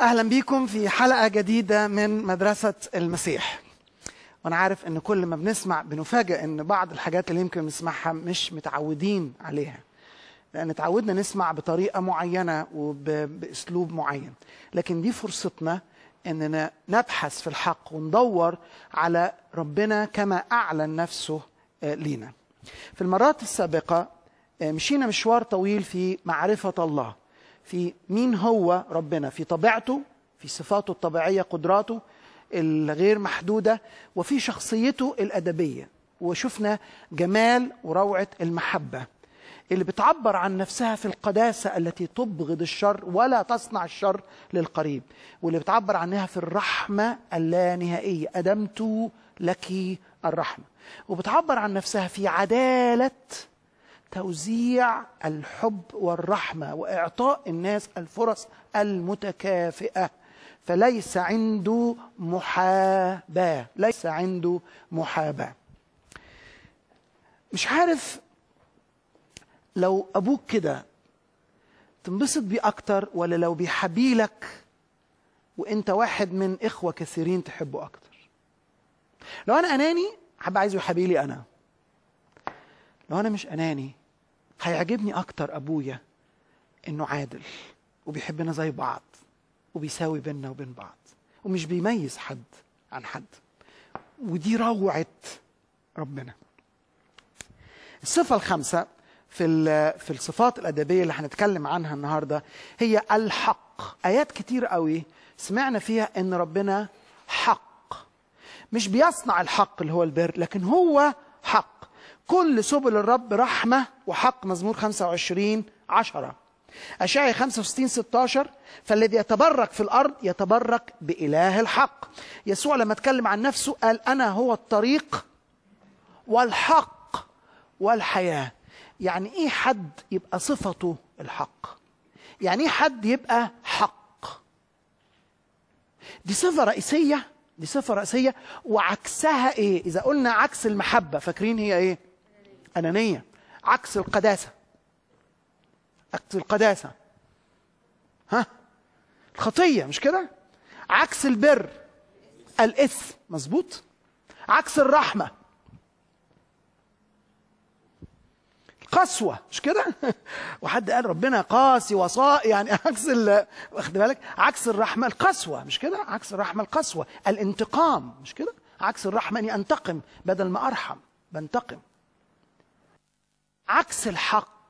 اهلا بيكم في حلقه جديده من مدرسه المسيح وانا عارف ان كل ما بنسمع بنفاجئ ان بعض الحاجات اللي يمكن نسمعها مش متعودين عليها لان اتعودنا نسمع بطريقه معينه وباسلوب معين لكن دي فرصتنا اننا نبحث في الحق وندور على ربنا كما اعلن نفسه آه، لينا في المرات السابقه آه، مشينا مشوار طويل في معرفه الله في مين هو ربنا في طبيعته في صفاته الطبيعية قدراته الغير محدودة وفي شخصيته الأدبية وشفنا جمال وروعة المحبة اللي بتعبر عن نفسها في القداسة التي تبغض الشر ولا تصنع الشر للقريب واللي بتعبر عنها في الرحمة اللانهائية أدمت لك الرحمة وبتعبر عن نفسها في عدالة توزيع الحب والرحمه واعطاء الناس الفرص المتكافئه فليس عنده محاباه ليس عنده محاباه مش عارف لو ابوك كده تنبسط بيه اكتر ولا لو بيحبيلك وانت واحد من اخوه كثيرين تحبه اكتر لو انا اناني هبقى عايزه يحبيلي انا لو انا مش اناني هيعجبني اكتر ابويا انه عادل وبيحبنا زي بعض وبيساوي بيننا وبين بعض ومش بيميز حد عن حد ودي روعه ربنا الصفه الخامسه في في الصفات الادبيه اللي هنتكلم عنها النهارده هي الحق ايات كتير قوي سمعنا فيها ان ربنا حق مش بيصنع الحق اللي هو البر لكن هو حق كل سبل الرب رحمة وحق مزمور 25 10 اشعياء 65 16 فالذي يتبرك في الأرض يتبرك بإله الحق يسوع لما اتكلم عن نفسه قال أنا هو الطريق والحق والحياة يعني إيه حد يبقى صفته الحق يعني إيه حد يبقى حق دي صفة رئيسية دي صفة رئيسية وعكسها إيه إذا قلنا عكس المحبة فاكرين هي إيه أنانية عكس القداسة عكس القداسة ها الخطية مش كده عكس البر الإثم مظبوط عكس الرحمة قسوة مش كده وحد قال ربنا قاسي وصاء يعني عكس ال واخد بالك عكس الرحمة القسوة مش كده عكس الرحمة القسوة الانتقام مش كده عكس الرحمة أني أنتقم بدل ما أرحم بنتقم عكس الحق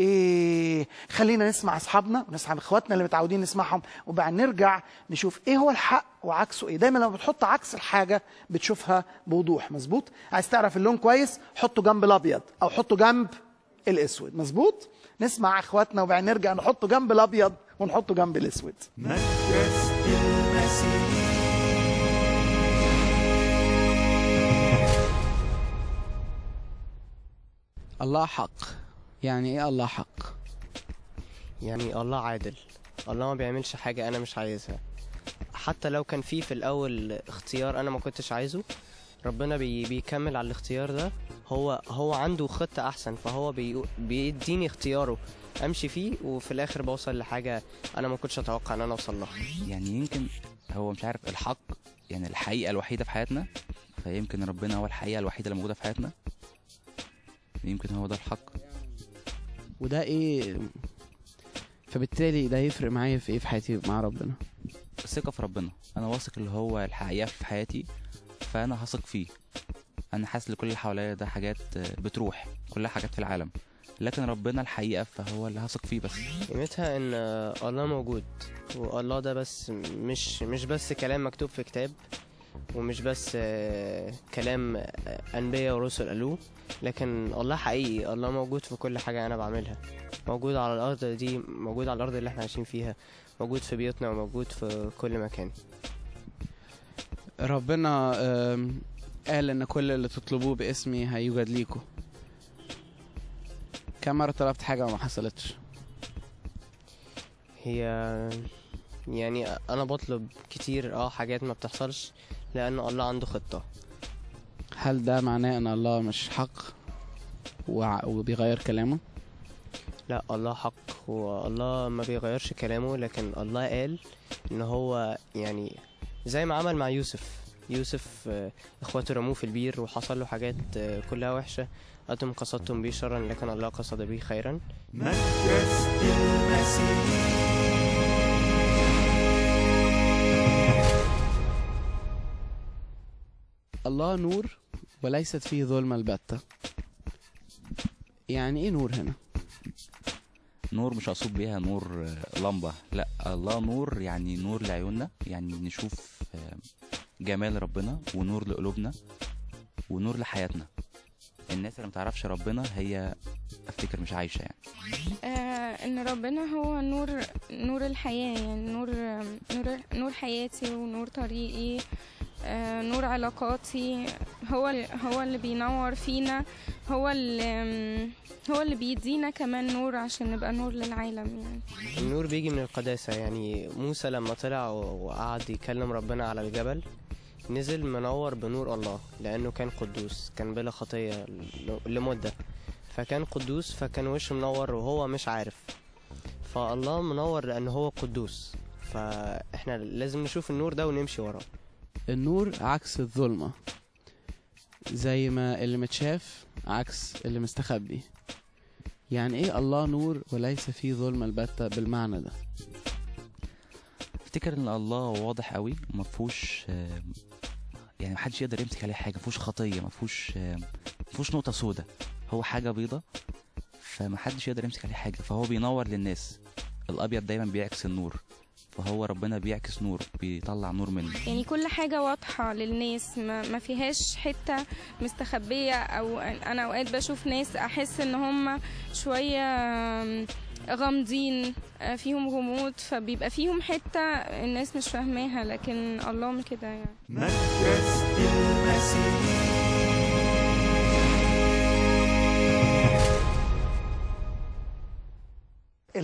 إيه خلينا نسمع اصحابنا ونسمع اخواتنا اللي متعودين نسمعهم وبعدين نرجع نشوف ايه هو الحق وعكسه ايه دايما لما بتحط عكس الحاجه بتشوفها بوضوح مظبوط عايز تعرف اللون كويس حطه جنب الابيض او حطه جنب الاسود مظبوط نسمع اخواتنا وبعدين نرجع نحطه جنب الابيض ونحطه جنب الاسود مجلس المسيح الله حق يعني ايه الله حق يعني الله عادل الله ما بيعملش حاجة انا مش عايزها حتى لو كان في في الاول اختيار انا ما كنتش عايزه ربنا بي بيكمل على الاختيار ده هو هو عنده خطة احسن فهو بي بيديني اختياره امشي فيه وفي الاخر بوصل لحاجة انا ما كنتش اتوقع ان انا اوصل لها يعني يمكن هو مش عارف الحق يعني الحقيقة الوحيدة في حياتنا فيمكن ربنا هو الحقيقة الوحيدة اللي موجودة في حياتنا يمكن هو ده الحق وده ايه فبالتالي ده هيفرق معايا في ايه في حياتي مع ربنا الثقه في ربنا انا واثق اللي هو الحقيقه في حياتي فانا هثق فيه انا حاسس ان كل اللي حواليا ده حاجات بتروح كلها حاجات في العالم لكن ربنا الحقيقه فهو اللي هثق فيه بس قيمتها ان الله موجود والله ده بس مش مش بس كلام مكتوب في كتاب ومش بس آه، كلام آه، أنبياء ورسل قالوه لكن الله حقيقي الله موجود في كل حاجة أنا بعملها موجود على الأرض دي موجود على الأرض اللي احنا عايشين فيها موجود في بيوتنا وموجود في كل مكان ربنا قال إن كل اللي تطلبوه باسمي هيوجد ليكم كم مرة طلبت حاجة وما حصلتش هي يعني انا بطلب كتير اه حاجات ما بتحصلش لأن الله عنده خطة هل ده معناه ان الله مش حق وبيغير كلامه لا الله حق الله ما بيغيرش كلامه لكن الله قال ان هو يعني زي ما عمل مع يوسف يوسف آه، اخواته رموه في البير وحصل له حاجات آه، كلها وحشه انتم قصدتم بيه شرا لكن الله قصد بيه خيرا مجزت المسيح الله نور وليست فيه ظلمة البتة يعني ايه نور هنا نور مش اقصد بيها نور آه، لمبة لا الله نور يعني نور لعيوننا يعني نشوف آه، جمال ربنا ونور لقلوبنا ونور لحياتنا الناس اللي متعرفش ربنا هي افتكر مش عايشه يعني آه ان ربنا هو نور نور الحياه يعني نور نور نور حياتي ونور طريقي آه، نور علاقاتي هو هو اللي بينور فينا هو اللي هو اللي بيدينا كمان نور عشان نبقى نور للعالم يعني النور بيجي من القداسة يعني موسى لما طلع وقعد يكلم ربنا على الجبل نزل منور بنور الله لأنه كان قدوس كان بلا خطية لمدة فكان قدوس فكان وشه منور وهو مش عارف فالله منور لأنه هو قدوس فإحنا لازم نشوف النور ده ونمشي وراه النور عكس الظلمة زي ما اللي متشاف عكس اللي مستخبي يعني ايه الله نور وليس فيه ظلمة البتة بالمعنى ده افتكر ان الله واضح قوي مفهوش آه، يعني محدش يقدر يمسك عليه حاجه مفهوش خطيه مفهوش آه، مفهوش نقطه سودة هو حاجه بيضة فمحدش يقدر يمسك عليه حاجه فهو بينور للناس الابيض دايما بيعكس النور فهو ربنا بيعكس نور بيطلع نور منه يعني كل حاجة واضحة للناس ما, ما فيهاش حتة مستخبية أو أنا أوقات بشوف ناس أحس إن هم شوية غامضين آه، فيهم غموض فبيبقى فيهم حتة الناس مش فاهماها لكن الله كده يعني مركز المسيح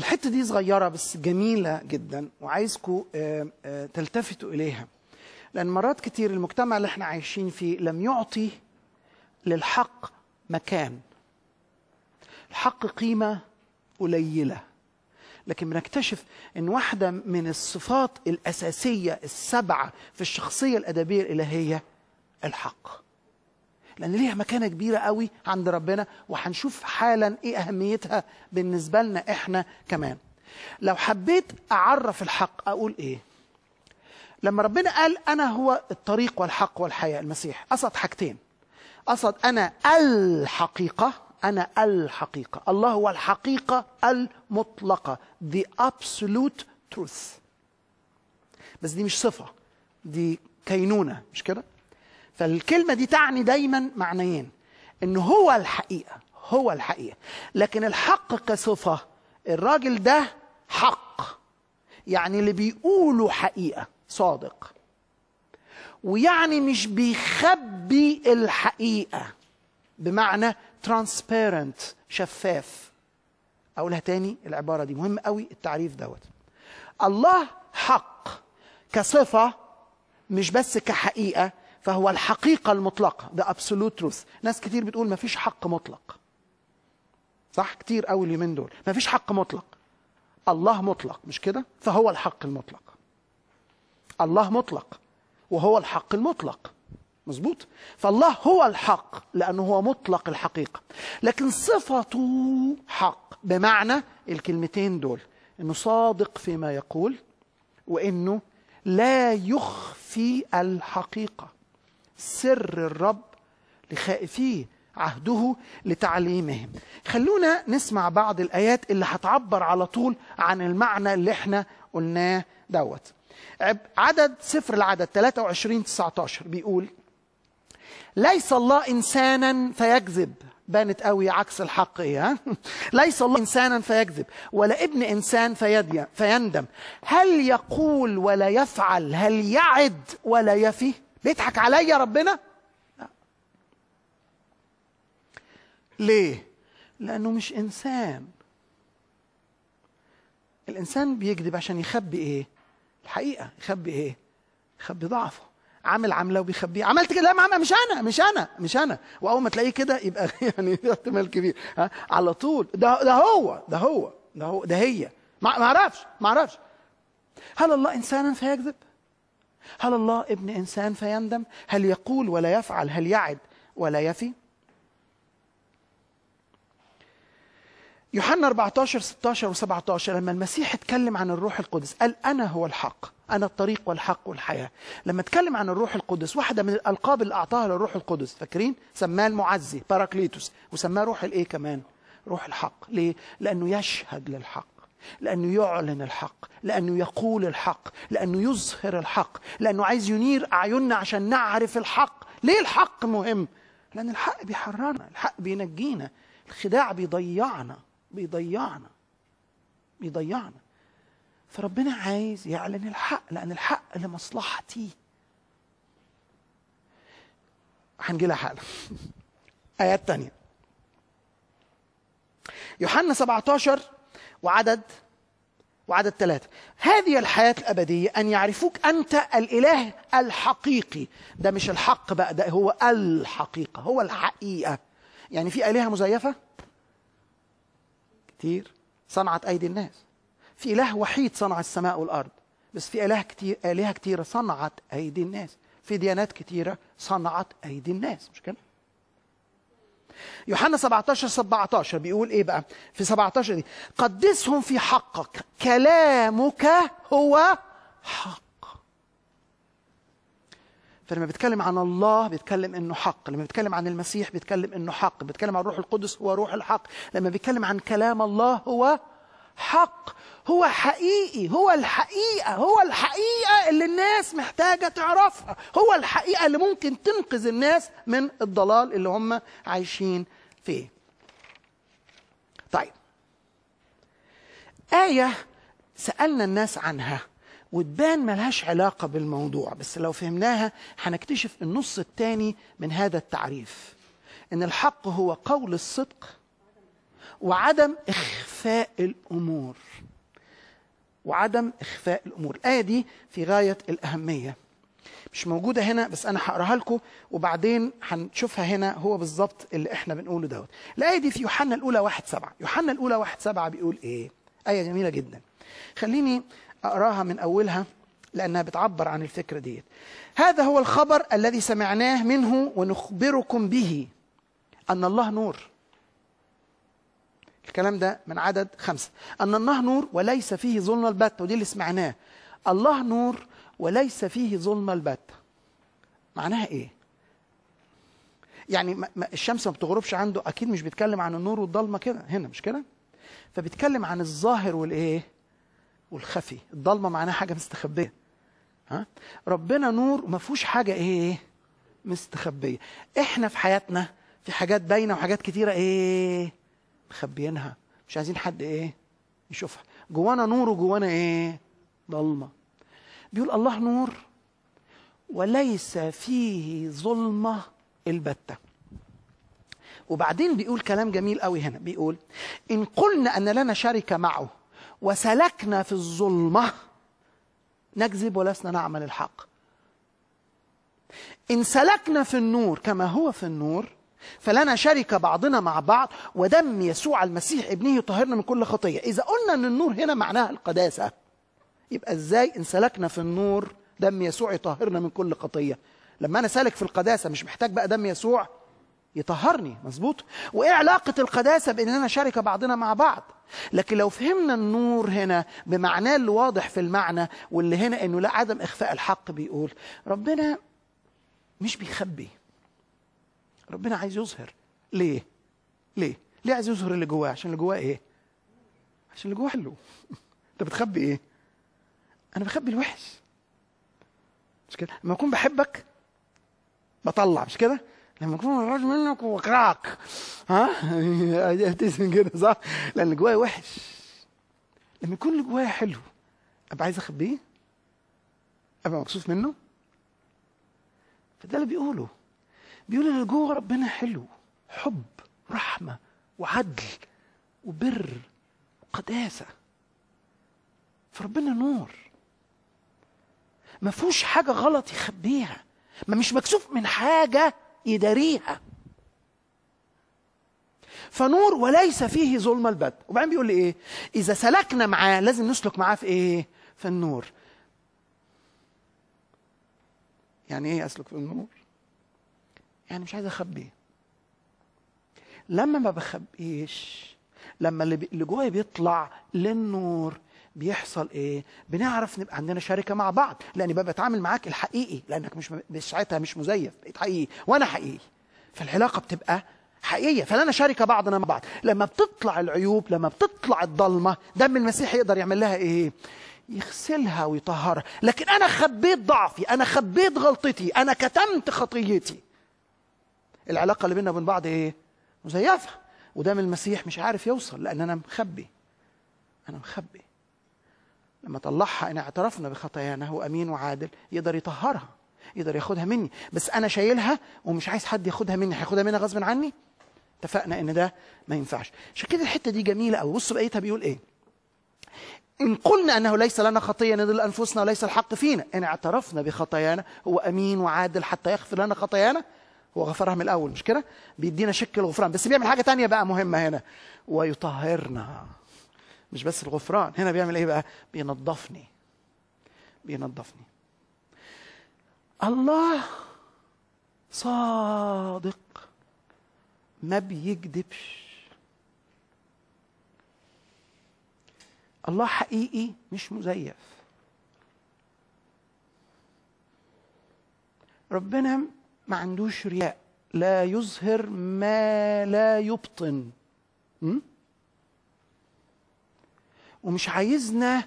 الحته دي صغيره بس جميله جدا وعايزكم آه، آه، تلتفتوا اليها لان مرات كتير المجتمع اللي احنا عايشين فيه لم يعطي للحق مكان الحق قيمه قليله لكن بنكتشف ان واحده من الصفات الاساسيه السبعه في الشخصيه الادبيه الالهيه الحق لان ليها مكانه كبيره قوي عند ربنا وهنشوف حالا ايه اهميتها بالنسبه لنا احنا كمان لو حبيت اعرف الحق اقول ايه لما ربنا قال انا هو الطريق والحق والحياه المسيح قصد حاجتين قصد انا الحقيقه انا الحقيقه الله هو الحقيقه المطلقه the absolute truth بس دي مش صفه دي كينونه مش كده فالكلمة دي تعني دايما معنيين إن هو الحقيقة هو الحقيقة لكن الحق كصفة الراجل ده حق يعني اللي بيقوله حقيقة صادق ويعني مش بيخبي الحقيقة بمعنى ترانسبيرنت شفاف أقولها تاني العبارة دي مهم قوي التعريف دوت الله حق كصفة مش بس كحقيقة فهو الحقيقة المطلقة ده absolute truth ناس كتير بتقول ما فيش حق مطلق صح كتير قوي اليومين دول ما فيش حق مطلق الله مطلق مش كده فهو الحق المطلق الله مطلق وهو الحق المطلق مظبوط فالله هو الحق لأنه هو مطلق الحقيقة لكن صفته حق بمعنى الكلمتين دول أنه صادق فيما يقول وأنه لا يخفي الحقيقة سر الرب لخائفيه عهده لتعليمهم خلونا نسمع بعض الآيات اللي هتعبر على طول عن المعنى اللي احنا قلناه دوت عدد سفر العدد 23 19 بيقول ليس الله إنسانا فيكذب بانت قوي عكس الحق ايه ليس الله انسانا فيكذب ولا ابن انسان فيندم هل يقول ولا يفعل هل يعد ولا يفي بيضحك عليا ربنا لا. ليه لانه مش انسان الانسان بيكذب عشان يخبي ايه الحقيقه يخبي ايه يخبي ضعفه عامل عامله وبيخبيه عملت كده لا معنا مش انا مش انا مش انا واول ما تلاقيه كده يبقى يعني احتمال كبير ها على طول ده ده هو ده هو ده هو ده هي ما اعرفش ما اعرفش هل الله انسانا فيكذب هل الله ابن انسان فيندم هل يقول ولا يفعل هل يعد ولا يفي يوحنا 14 16 و17 لما المسيح اتكلم عن الروح القدس قال انا هو الحق انا الطريق والحق والحياه لما اتكلم عن الروح القدس واحده من الالقاب اللي اعطاها للروح القدس فاكرين سماه المعزي باراكليتوس وسماه روح الايه كمان روح الحق ليه لانه يشهد للحق لأنه يعلن الحق لأنه يقول الحق لأنه يظهر الحق لأنه عايز ينير أعيننا عشان نعرف الحق ليه الحق مهم؟ لأن الحق بيحررنا الحق بينجينا الخداع بيضيعنا بيضيعنا بيضيعنا فربنا عايز يعلن الحق لأن الحق لمصلحتي هنجي لها حالا آيات تانية يوحنا 17 وعدد وعدد ثلاثة هذه الحياة الأبدية أن يعرفوك أنت الإله الحقيقي ده مش الحق بقى ده هو الحقيقة هو الحقيقة يعني في آلهة مزيفة كتير صنعت أيدي الناس في إله وحيد صنع السماء والأرض بس في آلهة كتير آلهة كتيرة صنعت أيدي الناس في ديانات كتيرة صنعت أيدي الناس مش كده يوحنا 17 17 بيقول ايه بقى في 17 دي قدسهم في حقك كلامك هو حق فلما بيتكلم عن الله بيتكلم انه حق لما بيتكلم عن المسيح بيتكلم انه حق بيتكلم عن الروح القدس هو روح الحق لما بيتكلم عن كلام الله هو حق هو حقيقي هو الحقيقة هو الحقيقة اللي الناس محتاجة تعرفها هو الحقيقة اللي ممكن تنقذ الناس من الضلال اللي هم عايشين فيه طيب آية سألنا الناس عنها وتبان ملهاش علاقة بالموضوع بس لو فهمناها هنكتشف النص التاني من هذا التعريف إن الحق هو قول الصدق وعدم إخفاء إخفاء الأمور وعدم إخفاء الأمور الآية دي في غاية الأهمية مش موجودة هنا بس أنا هقراها لكم وبعدين هنشوفها هنا هو بالظبط اللي إحنا بنقوله دوت الآية دي في يوحنا الأولى واحد سبعة يوحنا الأولى واحد سبعة بيقول إيه آية جميلة جدا خليني أقراها من أولها لأنها بتعبر عن الفكرة ديت هذا هو الخبر الذي سمعناه منه ونخبركم به أن الله نور الكلام ده من عدد خمسة أن الله نور وليس فيه ظلم البتة ودي اللي سمعناه الله نور وليس فيه ظلم البتة معناها إيه؟ يعني الشمس ما بتغربش عنده أكيد مش بيتكلم عن النور والضلمة كده هنا مش كده؟ فبيتكلم عن الظاهر والإيه؟ والخفي الضلمة معناها حاجة مستخبية ها؟ ربنا نور ما فيهوش حاجة إيه؟ مستخبية إحنا في حياتنا في حاجات باينة وحاجات كتيرة إيه؟ مخبيينها مش عايزين حد ايه يشوفها جوانا نور وجوانا ايه ضلمه بيقول الله نور وليس فيه ظلمه البته وبعدين بيقول كلام جميل قوي هنا بيقول ان قلنا ان لنا شركه معه وسلكنا في الظلمه نكذب ولسنا نعمل الحق ان سلكنا في النور كما هو في النور فلنا شركة بعضنا مع بعض ودم يسوع المسيح ابنه يطهرنا من كل خطية إذا قلنا أن النور هنا معناها القداسة يبقى إزاي إن سلكنا في النور دم يسوع يطهرنا من كل خطية لما أنا سالك في القداسة مش محتاج بقى دم يسوع يطهرني مظبوط وإيه علاقة القداسة بأننا شركة بعضنا مع بعض لكن لو فهمنا النور هنا بمعناه اللي واضح في المعنى واللي هنا أنه لا عدم إخفاء الحق بيقول ربنا مش بيخبي ربنا عايز يظهر ليه ليه ليه عايز يظهر اللي جواه عشان اللي جواه ايه عشان اللي جواه حلو انت بتخبي ايه انا بخبي الوحش مش كده لما اكون بحبك بطلع مش كده لما اكون راج منك واكرهك ها تسمع كده صح لان اللي جوايا وحش لما يكون اللي جوايا حلو ابقى عايز اخبيه ابقى مبسوط منه فده اللي بيقوله بيقول اللي جوه ربنا حلو حب رحمة وعدل وبر وقداسة فربنا نور ما فيهوش حاجة غلط يخبيها ما مش مكسوف من حاجة يداريها فنور وليس فيه ظلمة البت وبعدين بيقول لي ايه اذا سلكنا معاه لازم نسلك معاه في ايه في النور يعني ايه اسلك في النور يعني مش عايز اخبي لما ما بخبيش لما اللي جوايا بيطلع للنور بيحصل ايه بنعرف نبقى عندنا شركه مع بعض لان ببقى بتعامل معاك الحقيقي لانك مش مش ساعتها مش مزيف بقيت حقيقي وانا حقيقي فالعلاقه بتبقى حقيقيه فلنا شركه بعضنا مع بعض لما بتطلع العيوب لما بتطلع الضلمه دم المسيح يقدر يعمل لها ايه يغسلها ويطهرها لكن انا خبيت ضعفي انا خبيت غلطتي انا كتمت خطيتي العلاقه اللي بيننا وبين بعض ايه مزيفه ودام المسيح مش عارف يوصل لان انا مخبي انا مخبي لما طلعها ان اعترفنا بخطايانا هو امين وعادل يقدر يطهرها يقدر ياخدها مني بس انا شايلها ومش عايز حد ياخدها مني هياخدها مني غصب عني اتفقنا ان ده ما ينفعش عشان كده الحته دي جميله قوي بص بقيتها بيقول ايه إن قلنا أنه ليس لنا خطية نضل أنفسنا وليس الحق فينا إن اعترفنا بخطايانا هو أمين وعادل حتى يغفر لنا خطايانا هو غفرها من الاول مش كده بيدينا شك الغفران بس بيعمل حاجه تانية بقى مهمه هنا ويطهرنا مش بس الغفران هنا بيعمل ايه بقى بينظفني بينظفني الله صادق ما بيكذبش الله حقيقي مش مزيف ربنا ما عندوش رياء لا يظهر ما لا يبطن م? ومش عايزنا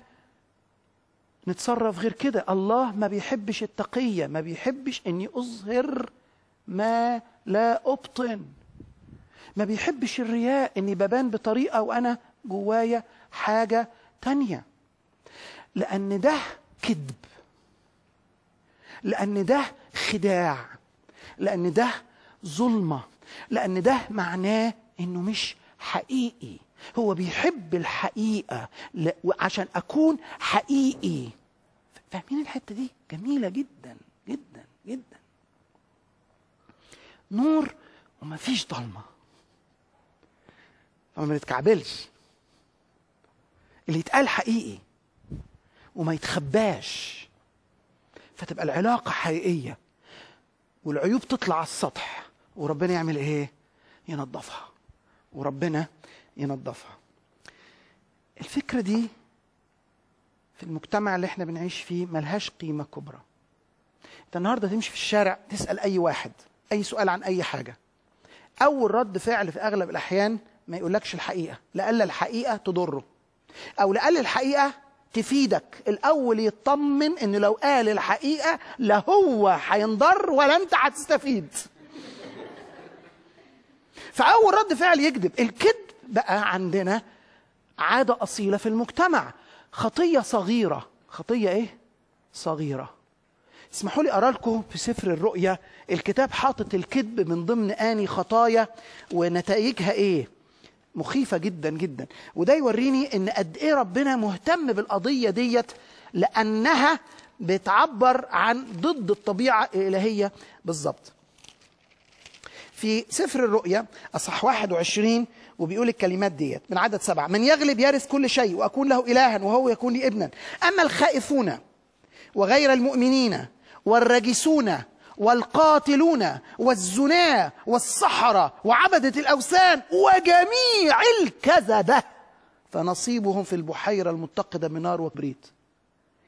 نتصرف غير كده الله ما بيحبش التقية ما بيحبش اني اظهر ما لا ابطن ما بيحبش الرياء اني ببان بطريقة وانا جوايا حاجة تانية لان ده كذب لان ده خداع لأن ده ظلمة لأن ده معناه إنه مش حقيقي هو بيحب الحقيقة عشان أكون حقيقي فاهمين الحتة دي جميلة جدا جدا جدا نور ومفيش ضلمة فما بنتكعبلش اللي يتقال حقيقي وما يتخباش فتبقى العلاقة حقيقية والعيوب تطلع على السطح وربنا يعمل ايه ينظفها وربنا ينظفها الفكرة دي في المجتمع اللي احنا بنعيش فيه ملهاش قيمة كبرى انت النهاردة تمشي في الشارع تسأل اي واحد اي سؤال عن اي حاجة اول رد فعل في اغلب الاحيان ما يقولكش الحقيقة لألا الحقيقة تضره او لألا الحقيقة تفيدك الاول يطمن ان لو قال الحقيقه لا هو هينضر ولا انت هتستفيد فاول رد فعل يكذب الكذب بقى عندنا عاده اصيله في المجتمع خطيه صغيره خطيه ايه صغيره اسمحوا لي اقرا لكم في سفر الرؤيا الكتاب حاطط الكذب من ضمن آني خطايا ونتائجها إيه مخيفة جدا جدا وده يوريني ان قد ايه ربنا مهتم بالقضية ديت لانها بتعبر عن ضد الطبيعة الالهية بالظبط في سفر الرؤيا اصح 21 وبيقول الكلمات ديت من عدد سبعة من يغلب يرث كل شيء واكون له الها وهو يكون لي ابنا اما الخائفون وغير المؤمنين والراجسون والقاتلون والزناة والسحرة وعبدة الأوثان وجميع الكذبة فنصيبهم في البحيرة المتقدة من نار وكبريت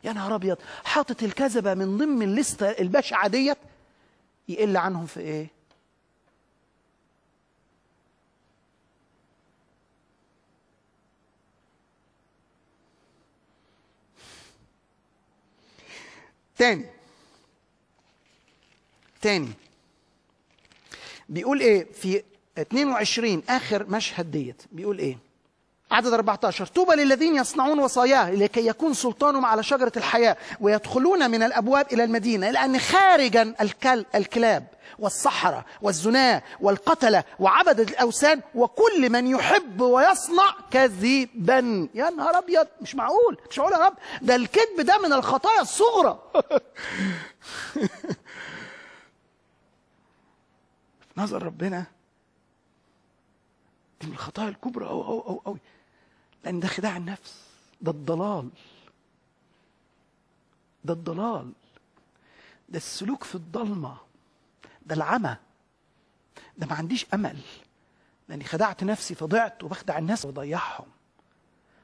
يا نهار أبيض حاطط الكذبة من ضمن الليستة البشعة ديت يقل عنهم في إيه؟ تاني الثاني بيقول ايه في 22 اخر مشهد ديت بيقول ايه عدد 14 طوبى للذين يصنعون وصاياه لكي يكون سلطانهم على شجرة الحياة ويدخلون من الأبواب إلى المدينة لأن خارجا الكل الكلاب والصحراء والزناة والقتلة وعبدة الأوثان وكل من يحب ويصنع كذبا يا نهار أبيض مش معقول مش معقول يا رب ده الكذب ده من الخطايا الصغرى نظر ربنا دي من الخطايا الكبرى أو أو أو او لأن ده خداع النفس ده الضلال ده الضلال ده السلوك في الضلمة ده العمى ده ما عنديش أمل لأني خدعت نفسي فضعت وبخدع الناس وبضيعهم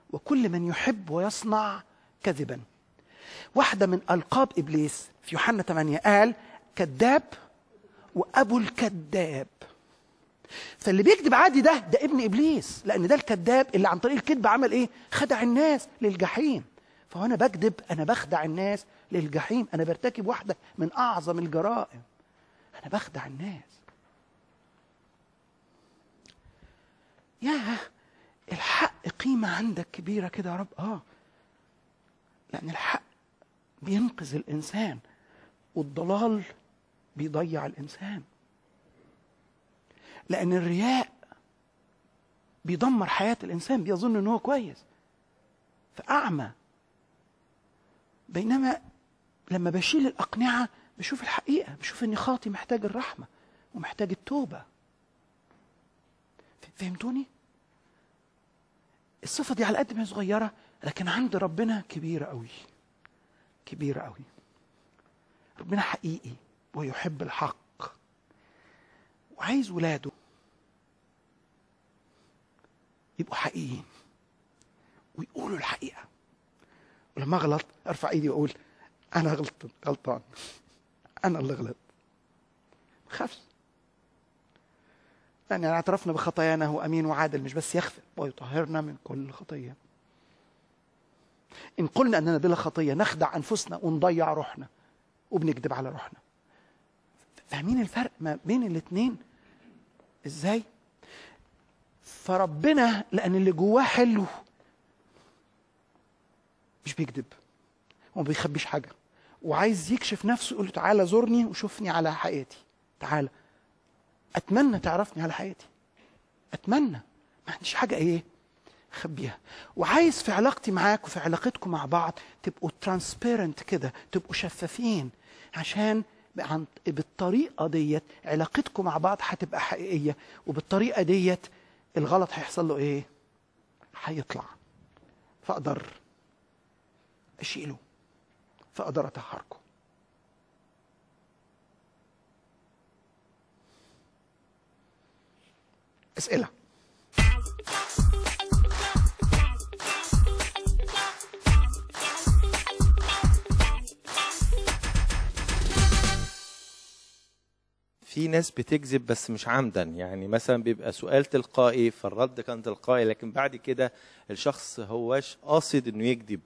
وكل من يحب ويصنع كذبا واحدة من ألقاب إبليس في يوحنا 8 قال كذاب وابو الكذاب فاللي بيكذب عادي ده ده ابن ابليس لان ده الكذاب اللي عن طريق الكذب عمل ايه خدع الناس للجحيم فانا بكذب انا بخدع الناس للجحيم انا برتكب واحده من اعظم الجرائم انا بخدع الناس ياه الحق قيمه عندك كبيره كده يا رب اه لان الحق بينقذ الانسان والضلال بيضيع الانسان لان الرياء بيدمر حياه الانسان بيظن ان هو كويس فاعمى بينما لما بشيل الاقنعه بشوف الحقيقه بشوف اني خاطي محتاج الرحمه ومحتاج التوبه فهمتوني الصفه دي على قد ما هي صغيره لكن عند ربنا كبيره قوي كبيره قوي ربنا حقيقي ويحب الحق وعايز ولاده يبقوا حقيقيين ويقولوا الحقيقة ولما أغلط أرفع إيدي وأقول أنا غلطت غلطان أنا اللي غلط ما لأن يعني اعترفنا بخطايانا هو أمين وعادل مش بس يغفر ويطهرنا من كل خطية إن قلنا أننا بلا خطية نخدع أنفسنا ونضيع روحنا وبنكذب على روحنا فاهمين الفرق ما بين الاثنين ازاي فربنا لان اللي جواه حلو مش بيكذب وما بيخبيش حاجه وعايز يكشف نفسه يقول له تعالى زورني وشوفني على حقيقتي تعالى اتمنى تعرفني على حقيقتي اتمنى ما عنديش حاجه ايه اخبيها وعايز في علاقتي معاك وفي علاقتكم مع بعض تبقوا ترانسبيرنت كده تبقوا شفافين عشان عن بالطريقه ديت علاقتكم مع بعض هتبقى حقيقيه وبالطريقه ديت الغلط هيحصل له ايه؟ هيطلع فاقدر اشيله فاقدر اطهركم اسئله في ناس بتكذب بس مش عمدا يعني مثلا بيبقى سؤال تلقائي فالرد كان تلقائي لكن بعد كده الشخص هواش قاصد انه يكذب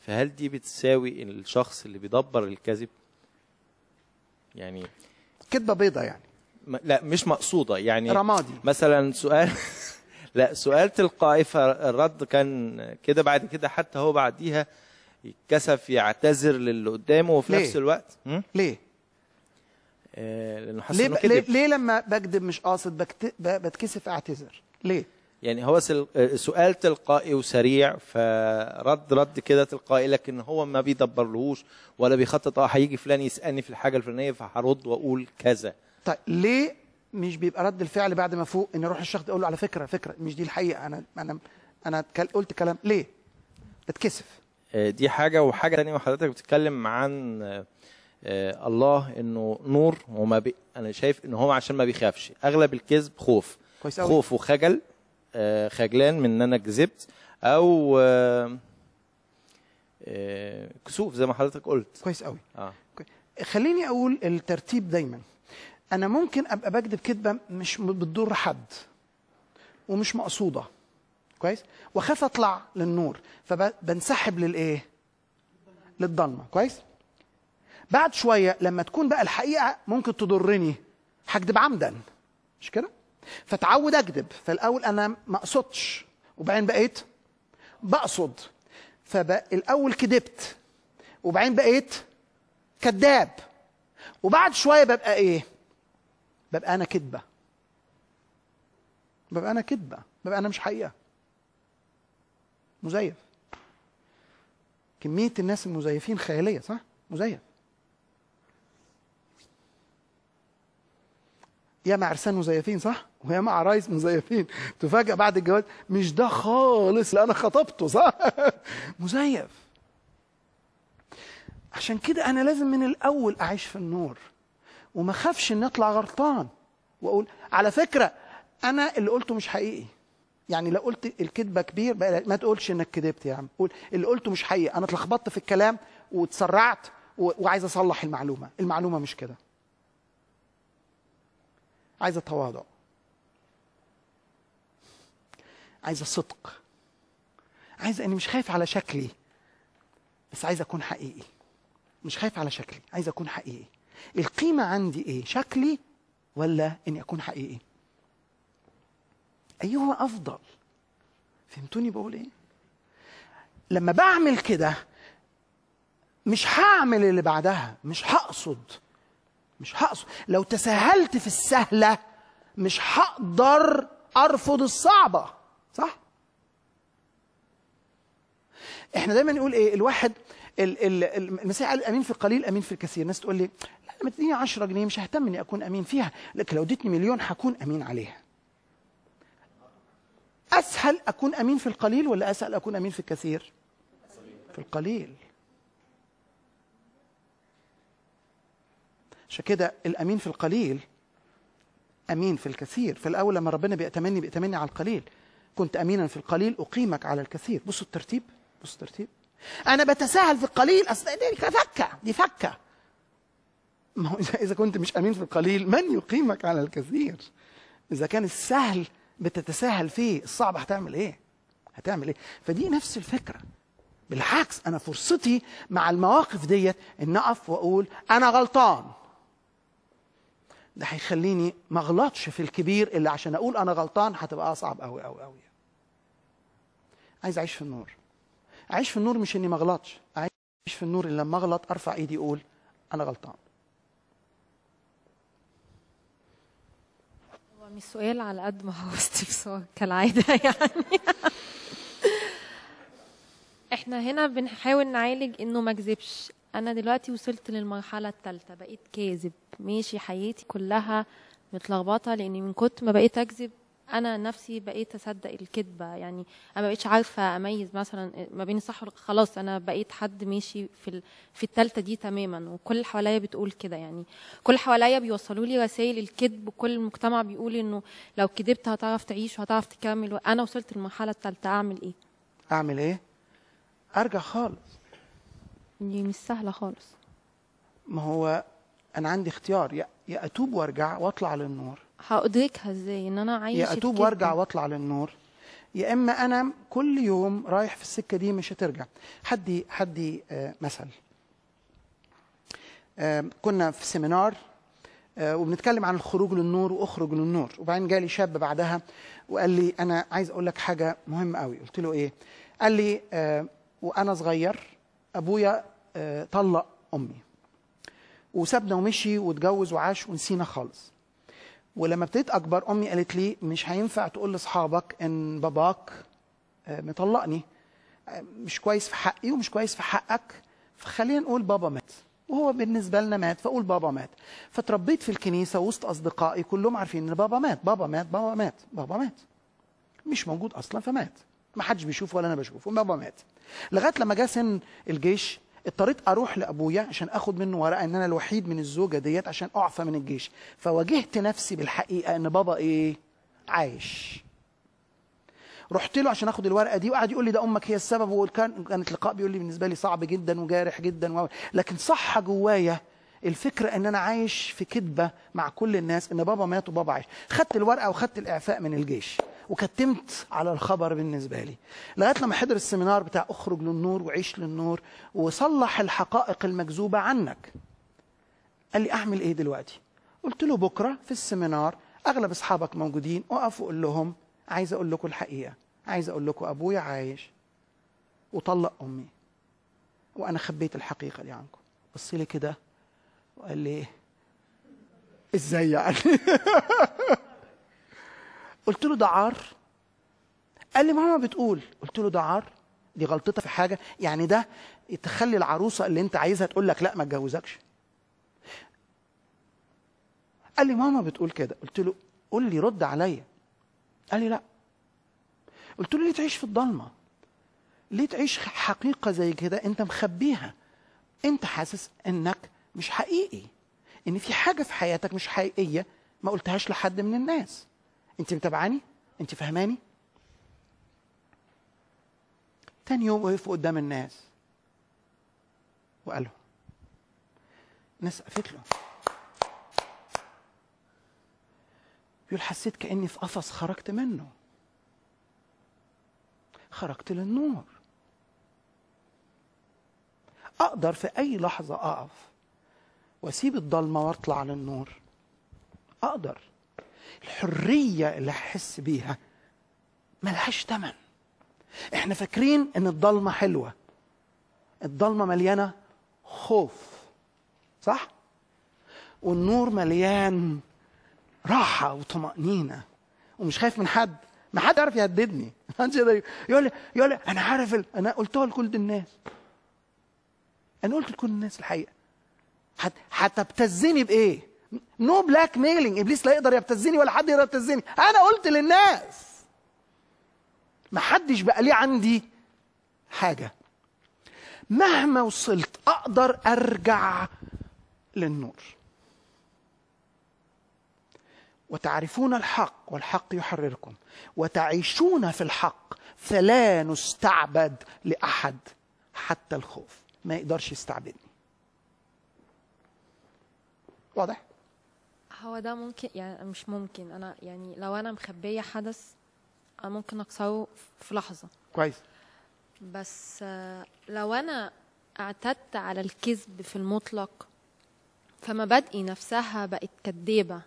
فهل دي بتساوي الشخص اللي بيدبر الكذب يعني كذبه بيضة يعني لا مش مقصوده يعني رمادي مثلا سؤال لا سؤال تلقائي فالرد كان كده بعد كده حتى هو بعديها يتكسف يعتذر للي قدامه وفي ليه؟ نفس الوقت ليه آه، لانه حاسس انه ليه, ليه لما بكذب مش قاصد بكت... بتكسف اعتذر ليه يعني هو آه، سؤال تلقائي وسريع فرد رد كده تلقائي لكن هو ما بيدبرلهوش ولا بيخطط اه هيجي فلان يسالني في الحاجه الفلانيه فهرد واقول كذا طيب ليه مش بيبقى رد الفعل بعد ما فوق ان اروح الشخص اقول له على فكره فكره مش دي الحقيقه انا انا انا قلت كلام ليه بتكسف آه، دي حاجه وحاجه ثانيه وحضرتك بتتكلم عن آه، الله انه نور وما بي انا شايف ان هو عشان ما بيخافش اغلب الكذب خوف كويس أوي. خوف وخجل آه، خجلان من ان انا كذبت او آه، كسوف زي ما حضرتك قلت كويس قوي آه. خليني اقول الترتيب دايما انا ممكن ابقى بكذب كذبه مش بتضر حد ومش مقصوده كويس واخاف اطلع للنور فبنسحب للايه للضلمه كويس بعد شويه لما تكون بقى الحقيقه ممكن تضرني هكذب عمدا مش كده فتعود اكذب فالاول انا ما اقصدش وبعدين بقيت بقصد فبقى الاول كذبت وبعدين بقيت كذاب وبعد شويه ببقى ايه ببقى انا كذبه ببقى انا كذبه ببقى انا مش حقيقه مزيف كميه الناس المزيفين خياليه صح مزيف يا مع عرسان مزيفين صح ويا مع عرايس مزيفين تفاجئ بعد الجواز مش ده خالص اللي انا خطبته صح مزيف عشان كده انا لازم من الاول اعيش في النور وما اخافش إني اطلع غلطان واقول على فكره انا اللي قلته مش حقيقي يعني لو قلت الكذبه كبير ما تقولش انك كذبت يا عم قول اللي قلته مش حقيقي انا اتلخبطت في الكلام واتسرعت وعايز اصلح المعلومه المعلومه مش كده عايزه تواضع عايزه صدق عايزه اني مش خايف على شكلي بس عايزه اكون حقيقي مش خايف على شكلي عايزه اكون حقيقي القيمه عندي ايه شكلي ولا اني اكون حقيقي ايهما افضل فهمتوني بقول ايه لما بعمل كده مش هعمل اللي بعدها مش هقصد مش هقصد لو تساهلت في السهلة مش هقدر أرفض الصعبة صح؟ احنا دايما نقول ايه الواحد المسيح قال امين في القليل امين في الكثير الناس تقول لي لما تديني 10 جنيه مش ههتم اني اكون امين فيها لكن لو اديتني مليون هكون امين عليها اسهل اكون امين في القليل ولا اسهل اكون امين في الكثير في القليل عشان كده الامين في القليل امين في الكثير في الاول لما ربنا بيأتمني بيأتمني على القليل كنت امينا في القليل اقيمك على الكثير بصوا الترتيب بصوا الترتيب انا بتساهل في القليل اصل دي فكه دي فكه ما هو اذا كنت مش امين في القليل من يقيمك على الكثير اذا كان السهل بتتساهل فيه الصعب هتعمل ايه هتعمل ايه فدي نفس الفكره بالعكس انا فرصتي مع المواقف ديت ان اقف واقول انا غلطان ده هيخليني ما اغلطش في الكبير اللي عشان اقول انا غلطان هتبقى اصعب قوي قوي قوي عايز اعيش في النور اعيش في النور مش اني ما اغلطش اعيش في النور اللي لما اغلط ارفع ايدي اقول انا غلطان هو مش سؤال على قد ما هو استفسار كالعاده يعني احنا هنا بنحاول نعالج انه ما كذبش انا دلوقتي وصلت للمرحله الثالثه بقيت كاذب ماشي حياتي كلها متلخبطه لاني من كنت ما بقيت اكذب انا نفسي بقيت اصدق الكذبه يعني انا ما بقيتش عارفه اميز مثلا ما بين الصح خلاص انا بقيت حد ماشي في ال... في الثالثه دي تماما وكل اللي حواليا بتقول كده يعني كل اللي حواليا بيوصلوا لي رسائل الكذب وكل المجتمع بيقول انه لو كذبت هتعرف تعيش وهتعرف تكمل انا وصلت للمرحله الثالثه اعمل ايه اعمل ايه ارجع خالص دي مش سهله خالص ما هو انا عندي اختيار يا يا اتوب وارجع واطلع للنور هادركها ازاي ان انا عايش يا اتوب وارجع واطلع للنور يا اما انا كل يوم رايح في السكه دي مش هترجع حدي حدي آه، مثل آه، كنا في سيمينار آه، وبنتكلم عن الخروج للنور واخرج للنور وبعدين جالي شاب بعدها وقال لي انا عايز اقول لك حاجه مهمه قوي قلت له ايه قال لي وانا صغير ابويا آه، طلق امي وسابنا ومشي واتجوز وعاش ونسينا خالص ولما ابتديت اكبر امي قالت لي مش هينفع تقول لاصحابك ان باباك آه، مطلقني آه، مش كويس في حقي ومش كويس في حقك فخلينا نقول بابا مات وهو بالنسبه لنا مات فاقول بابا مات فتربيت في الكنيسه وسط اصدقائي كلهم عارفين ان بابا مات بابا مات بابا مات بابا مات مش موجود اصلا فمات ما حدش بيشوفه ولا انا بشوفه بابا مات لغايه لما جه سن الجيش اضطريت اروح لابويا عشان اخد منه ورقه ان انا الوحيد من الزوجه ديت عشان اعفى من الجيش فواجهت نفسي بالحقيقه ان بابا ايه عايش رحت له عشان اخد الورقه دي وقعد يقول لي ده امك هي السبب وكان كانت لقاء بيقول لي بالنسبه لي صعب جدا وجارح جدا و... لكن صح جوايا الفكره ان انا عايش في كذبه مع كل الناس ان بابا مات وبابا عايش خدت الورقه وخدت الاعفاء من الجيش وكتمت على الخبر بالنسبه لي لغايه لما حضر السيمينار بتاع اخرج للنور وعيش للنور وصلح الحقائق المكذوبه عنك قال لي اعمل ايه دلوقتي قلت له بكره في السيمينار اغلب اصحابك موجودين اقف وقول لهم عايز اقول لكم الحقيقه عايز اقول لكم ابويا عايش وطلق امي وانا خبيت الحقيقه دي عنكم بص لي كده وقال لي إيه؟ ازاي يعني قلت له ده عار قال لي ماما بتقول قلت له ده عار دي غلطتها في حاجه يعني ده تخلي العروسه اللي انت عايزها تقول لك لا ما اتجوزكش قال لي ماما بتقول كده قلت له قول لي رد عليا قال لي لا قلت له ليه تعيش في الضلمه ليه تعيش حقيقه زي كده انت مخبيها انت حاسس انك مش حقيقي ان في حاجه في حياتك مش حقيقيه ما قلتهاش لحد من الناس انت متابعاني انت فهماني تاني يوم وقف قدام الناس وقالهم الناس قفت له بيقول حسيت كاني في قفص خرجت منه خرجت للنور اقدر في اي لحظه اقف واسيب الضلمه واطلع للنور اقدر الحريه اللي هحس بيها ملهاش تمن احنا فاكرين ان الضلمه حلوه الضلمه مليانه خوف صح والنور مليان راحه وطمانينه ومش خايف من حد ما حد يعرف يهددني يقدر يقول لي يقول لي انا عارف ال... انا قلتها لكل الناس انا قلت لكل الناس الحقيقه هتبتزني بايه نو بلاك ميلينج ابليس لا يقدر يبتزني ولا حد يقدر يبتزني انا قلت للناس ما حدش بقى ليه عندي حاجه مهما وصلت اقدر ارجع للنور وتعرفون الحق والحق يحرركم وتعيشون في الحق فلا نستعبد لاحد حتى الخوف ما يقدرش يستعبدني واضح هو ده ممكن يعني مش ممكن انا يعني لو انا مخبيه حدث انا ممكن اكسره في لحظه كويس بس لو انا اعتدت على الكذب في المطلق فمبادئي نفسها بقت كدابه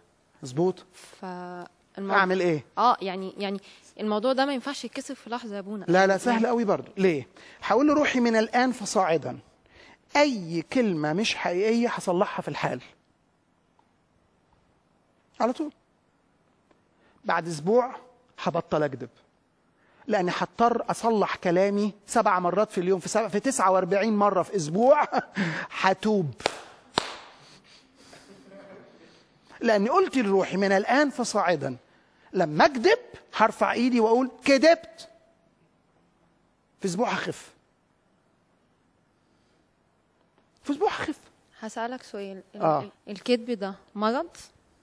مظبوط ف اعمل ايه اه يعني يعني الموضوع ده ما ينفعش يتكسب في لحظه يا ابونا لا لا سهل قوي برضه ليه هقول لروحي من الان فصاعدا اي كلمه مش حقيقيه هصلحها في الحال على طول بعد اسبوع هبطل اكذب لاني هضطر اصلح كلامي سبع مرات في اليوم في سبع في 49 مره في اسبوع هتوب لاني قلت لروحي من الان فصاعدا لما اكذب هرفع ايدي واقول كذبت في اسبوع هخف في اسبوع هخف هسالك سؤال آه. الكذب ده مرض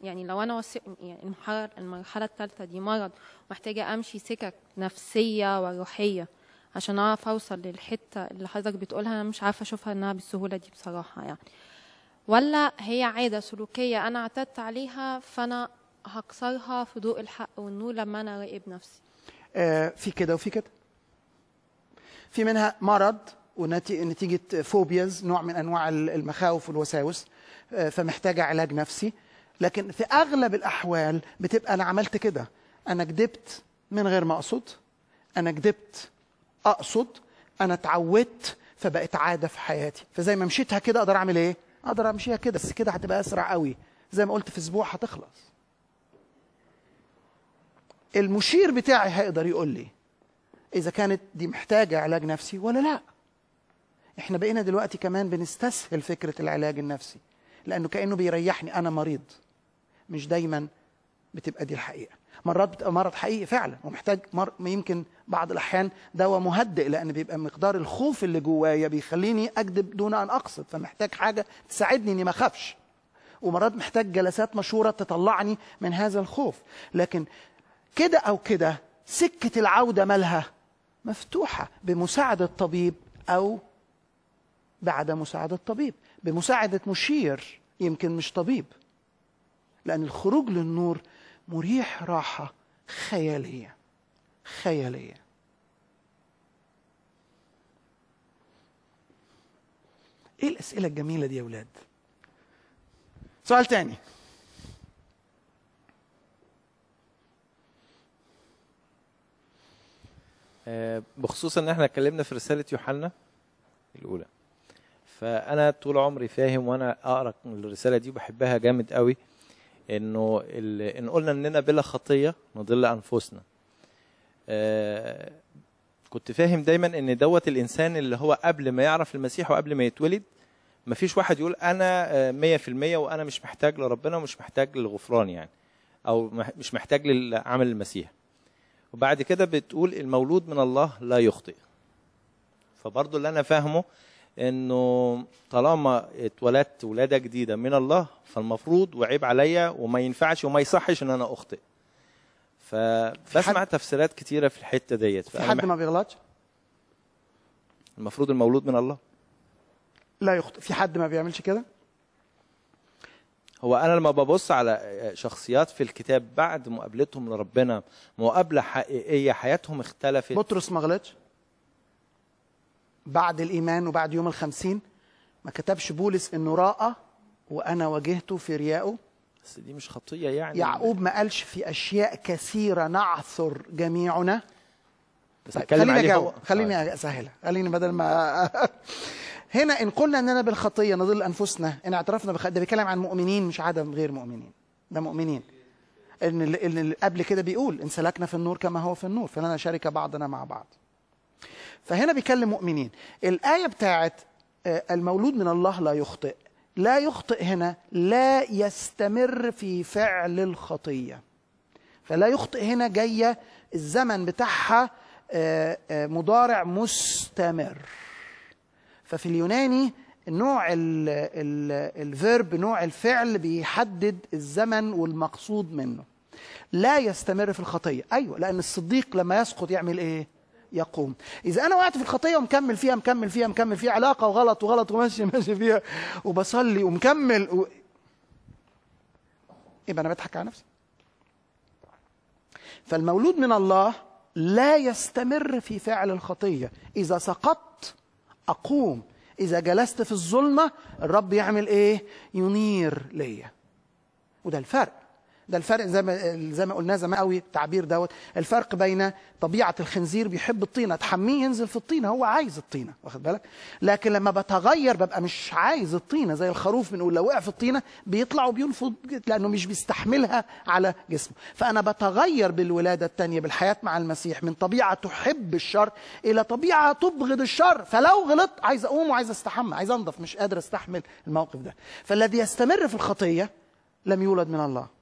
يعني لو انا وص... يعني المرحله الثالثه دي مرض محتاجه امشي سكك نفسيه وروحيه عشان اعرف اوصل للحته اللي حضرتك بتقولها انا مش عارفه اشوفها انها بالسهوله دي بصراحه يعني ولا هي عاده سلوكيه انا اعتدت عليها فانا هكسرها في ضوء الحق والنور لما انا اراقب نفسي آه في كده وفي كده في منها مرض ونتيجه فوبياز نوع من انواع المخاوف والوساوس آه فمحتاجه علاج نفسي لكن في اغلب الاحوال بتبقى انا عملت كده انا كدبت من غير ما اقصد انا كدبت اقصد انا اتعودت فبقت عاده في حياتي فزي ما مشيتها كده اقدر اعمل ايه اقدر امشيها كده بس كده هتبقى اسرع قوي زي ما قلت في اسبوع هتخلص المشير بتاعي هيقدر يقول لي اذا كانت دي محتاجه علاج نفسي ولا لا احنا بقينا دلوقتي كمان بنستسهل فكره العلاج النفسي لانه كانه بيريحني انا مريض مش دايما بتبقى دي الحقيقه مرات بتبقى مرض حقيقي فعلا ومحتاج مر... يمكن بعض الاحيان دواء مهدئ لان بيبقى مقدار الخوف اللي جوايا بيخليني اكذب دون ان اقصد فمحتاج حاجه تساعدني اني ما اخافش ومرات محتاج جلسات مشوره تطلعني من هذا الخوف لكن كده او كده سكه العوده مالها مفتوحه بمساعده طبيب او بعد مساعده طبيب بمساعده مشير يمكن مش طبيب لأن الخروج للنور مريح راحة خيالية خيالية ايه الاسئله الجميله دي يا اولاد سؤال تاني آه، بخصوص ان احنا اتكلمنا في رساله يوحنا الاولى فانا طول عمري فاهم وانا اقرا الرساله دي وبحبها جامد قوي انه ان قلنا اننا بلا خطيه نضل انفسنا آه كنت فاهم دايما ان دوت الانسان اللي هو قبل ما يعرف المسيح وقبل ما يتولد ما فيش واحد يقول انا آه، مية في المية وانا مش محتاج لربنا ومش محتاج للغفران يعني او مش محتاج لعمل المسيح وبعد كده بتقول المولود من الله لا يخطئ فبرضه اللي انا فاهمه انه طالما اتولدت ولاده جديده من الله فالمفروض وعيب عليا وما ينفعش وما يصحش ان انا اخطئ فبسمع تفسيرات كتيره في الحته ديت في حد ما بيغلطش المفروض المولود من الله لا يخطئ في حد ما بيعملش كده هو انا لما ببص على شخصيات في الكتاب بعد مقابلتهم لربنا مقابله حقيقيه حياتهم اختلفت بطرس ما غلطش بعد الإيمان وبعد يوم الخمسين ما كتبش بولس إنه رأى وأنا واجهته في ريائه بس دي مش خطية يعني يعقوب ما قالش في أشياء كثيرة نعثر جميعنا بس طيب خليني عليه خليني طيب. أسهلها خليني بدل ما هنا إن قلنا أننا بالخطية نضل أنفسنا إن اعترفنا بخ... ده بيتكلم عن مؤمنين مش عدم غير مؤمنين ده مؤمنين إن اللي قبل كده بيقول إن سلكنا في النور كما هو في النور فلنا شركة بعضنا مع بعض فهنا بيكلم مؤمنين الآية بتاعت آه، المولود من الله لا يخطئ لا يخطئ هنا لا يستمر في فعل الخطية فلا يخطئ هنا جاية الزمن بتاعها آه، آه، مضارع مستمر ففي اليوناني نوع الفيرب نوع الفعل بيحدد الزمن والمقصود منه لا يستمر في الخطية أيوة لأن الصديق لما يسقط يعمل إيه يقوم إذا أنا وقعت في الخطية ومكمل فيها مكمل فيها مكمل فيها علاقة وغلط وغلط وماشي ماشي فيها وبصلي ومكمل و... يبقى أنا بضحك على نفسي فالمولود من الله لا يستمر في فعل الخطية إذا سقطت أقوم إذا جلست في الظلمة الرب يعمل إيه؟ ينير ليا وده الفرق ده الفرق زي ما زي ما قلناه زمان قوي التعبير دوت الفرق بين طبيعه الخنزير بيحب الطينه تحميه ينزل في الطينه هو عايز الطينه واخد بالك لكن لما بتغير ببقى مش عايز الطينه زي الخروف بنقول لو وقع في الطينه بيطلع وبينفض لانه مش بيستحملها على جسمه فانا بتغير بالولاده الثانيه بالحياه مع المسيح من طبيعه تحب الشر الى طبيعه تبغض الشر فلو غلطت عايز اقوم وعايز استحمى عايز انضف مش قادر استحمل الموقف ده فالذي يستمر في الخطيه لم يولد من الله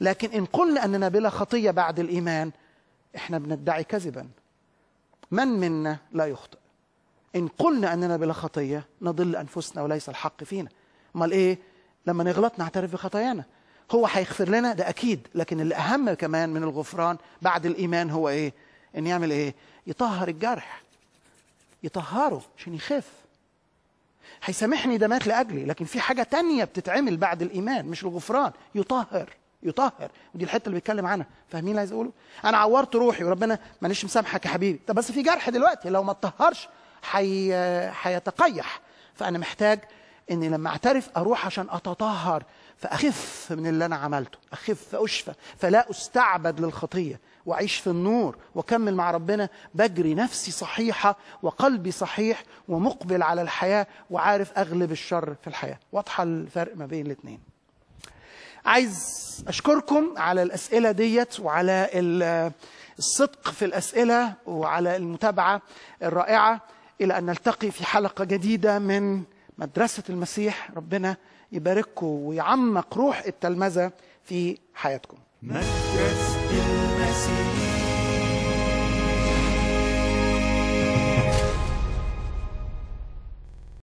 لكن إن قلنا أننا بلا خطية بعد الإيمان إحنا بندعي كذبا من منا لا يخطئ إن قلنا أننا بلا خطية نضل أنفسنا وليس الحق فينا أمال إيه لما نغلط نعترف بخطايانا هو هيغفر لنا ده أكيد لكن الأهم كمان من الغفران بعد الإيمان هو إيه إن يعمل إيه يطهر الجرح يطهره عشان يخف هيسامحني ده مات لأجلي لكن في حاجة تانية بتتعمل بعد الإيمان مش الغفران يطهر يطهر ودي الحته اللي بيتكلم عنها فاهمين اللي عايز اقوله انا عورت روحي وربنا ماليش مسامحك يا حبيبي طب بس في جرح دلوقتي لو ما اتطهرش حي... حيتقيح فانا محتاج اني لما اعترف اروح عشان اتطهر فاخف من اللي انا عملته اخف فاشفى فلا استعبد للخطيه واعيش في النور واكمل مع ربنا بجري نفسي صحيحه وقلبي صحيح ومقبل على الحياه وعارف اغلب الشر في الحياه واضحه الفرق ما بين الاثنين عايز اشكركم على الاسئله ديت وعلى الصدق في الاسئله وعلى المتابعه الرائعه الى ان نلتقي في حلقه جديده من مدرسه المسيح ربنا يبارككم ويعمق روح التلمذه في حياتكم مدرسه المسيح